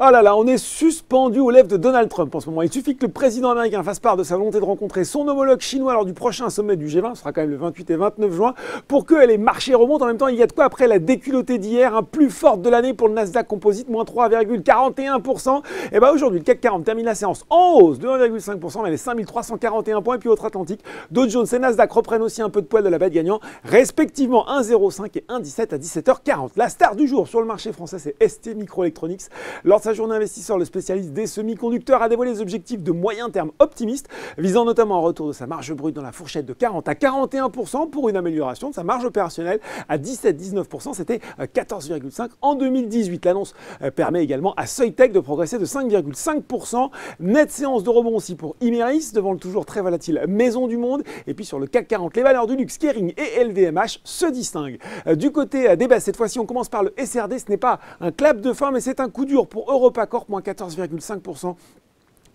Ah là là, on est suspendu aux lèvres de Donald Trump en ce moment. Il suffit que le président américain fasse part de sa volonté de rencontrer son homologue chinois lors du prochain sommet du G20, ce sera quand même le 28 et 29 juin, pour que les marchés remontent. En même temps, il y a de quoi après la déculottée d'hier, un hein, plus forte de l'année pour le Nasdaq Composite, moins 3,41%. Et eh bien aujourd'hui, le CAC 40 termine la séance en hausse de 1,5%, mais les 5341 points. Et puis, autre atlantique Dow Jones et Nasdaq reprennent aussi un peu de poil de la bête gagnant, respectivement 1,05 et 1,17 à 17h40. La star du jour sur le marché français, c'est ST Microelectronics. Lors sa journée investisseur, le spécialiste des semi-conducteurs a dévoilé les objectifs de moyen terme optimistes, visant notamment un retour de sa marge brute dans la fourchette de 40 à 41% pour une amélioration de sa marge opérationnelle à 17-19%. C'était 14,5% euh, en 2018. L'annonce euh, permet également à Soitec de progresser de 5,5%. Nette séance de rebond aussi pour Imeris devant le toujours très volatile Maison du Monde. Et puis sur le CAC 40, les valeurs du luxe, Kering et LVMH se distinguent. Euh, du côté des baisses, cette fois-ci on commence par le SRD. Ce n'est pas un clap de fin, mais c'est un coup dur pour eux EuropaCorp, moins 14,5%.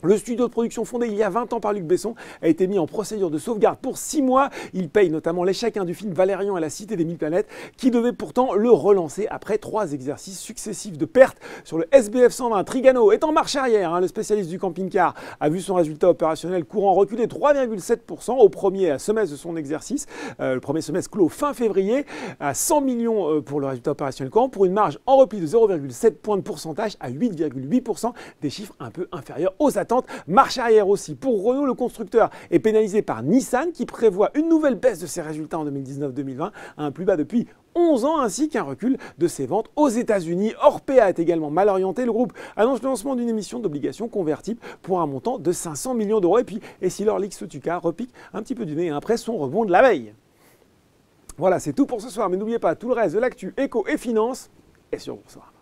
Le studio de production fondé il y a 20 ans par Luc Besson a été mis en procédure de sauvegarde pour 6 mois. Il paye notamment l'échec hein, du film Valérian à la Cité des Mille Planètes, qui devait pourtant le relancer après 3 exercices successifs de pertes. sur le SBF 120. Trigano est en marche arrière. Hein. le spécialiste du camping-car a vu son résultat opérationnel courant reculer 3,7% au premier semestre de son exercice. Euh, le premier semestre clos fin février à 100 millions euh, pour le résultat opérationnel courant, pour une marge en repli de 0,7 points de pourcentage à 8,8%, des chiffres un peu inférieurs aux attentes Marche arrière aussi. Pour Renault, le constructeur est pénalisé par Nissan qui prévoit une nouvelle baisse de ses résultats en 2019-2020 à un plus bas depuis 11 ans ainsi qu'un recul de ses ventes aux États-Unis. Orpea est également mal orienté. Le groupe annonce le lancement d'une émission d'obligations convertibles pour un montant de 500 millions d'euros. Et puis, et si leur tuca repique un petit peu du nez après son rebond de la veille. Voilà, c'est tout pour ce soir. Mais n'oubliez pas tout le reste de l'actu éco et finance et sur Bonsoir.